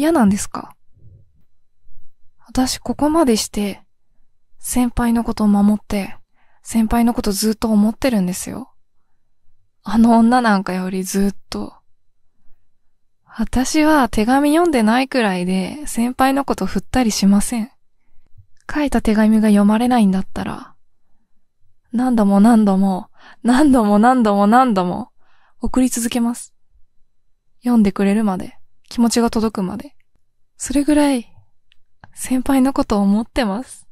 嫌なんですか私ここまでして、先輩のことを守って、先輩のことずっと思ってるんですよ。あの女なんかよりずっと。私は手紙読んでないくらいで先輩のこと振ったりしません。書いた手紙が読まれないんだったら、何度も何度も、何度も何度も何度も送り続けます。読んでくれるまで。気持ちが届くまで。それぐらい、先輩のことを思ってます。